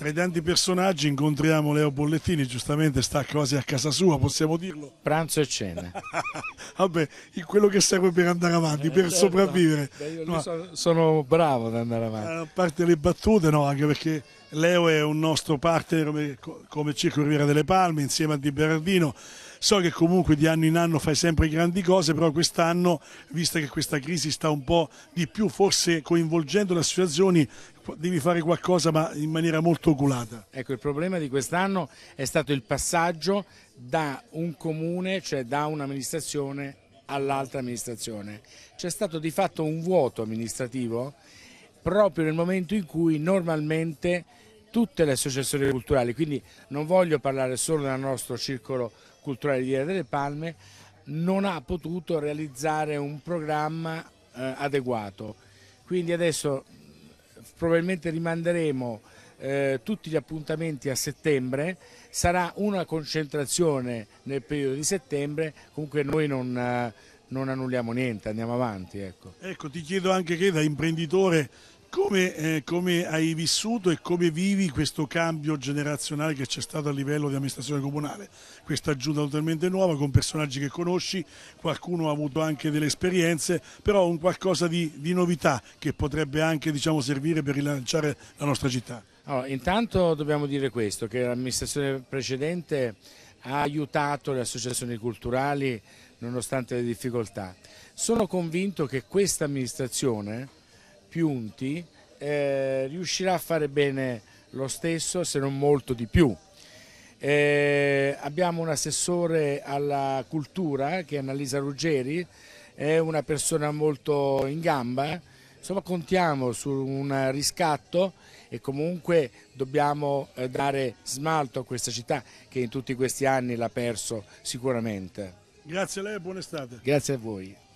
Tra i tanti personaggi incontriamo Leo Bollettini, giustamente sta quasi a casa sua, possiamo dirlo. Pranzo e cena. Vabbè, quello che serve per andare avanti, eh, per eh, sopravvivere. No, no. Sono bravo ad andare avanti. A parte le battute, no, anche perché Leo è un nostro partner come, come Circo Riviera delle Palme insieme a Di Berardino. So che comunque di anno in anno fai sempre grandi cose, però quest'anno, vista che questa crisi sta un po' di più, forse coinvolgendo le associazioni, devi fare qualcosa ma in maniera molto oculata. Ecco, il problema di quest'anno è stato il passaggio da un comune, cioè da un'amministrazione all'altra amministrazione. C'è stato di fatto un vuoto amministrativo proprio nel momento in cui normalmente tutte le associazioni culturali, quindi non voglio parlare solo del nostro circolo culturale di Via delle Palme, non ha potuto realizzare un programma eh, adeguato. Quindi adesso probabilmente rimanderemo eh, tutti gli appuntamenti a settembre, sarà una concentrazione nel periodo di settembre, comunque noi non... Eh, non annulliamo niente, andiamo avanti. Ecco, ecco ti chiedo anche che da imprenditore come, eh, come, hai vissuto e come vivi questo cambio generazionale che c'è stato a livello di amministrazione comunale? Questa giunta totalmente nuova, con personaggi che conosci, qualcuno ha avuto anche delle esperienze, però un qualcosa di, di novità che potrebbe anche diciamo, servire per rilanciare la nostra città. Allora, intanto dobbiamo dire questo, che l'amministrazione precedente ha aiutato le associazioni culturali nonostante le difficoltà. Sono convinto che questa amministrazione, Piunti, eh, riuscirà a fare bene lo stesso, se non molto di più. Eh, abbiamo un assessore alla cultura che è Annalisa Ruggeri, è una persona molto in gamba, insomma contiamo su un riscatto e comunque dobbiamo eh, dare smalto a questa città che in tutti questi anni l'ha perso sicuramente. Grazie a lei e buona estate. Grazie a voi.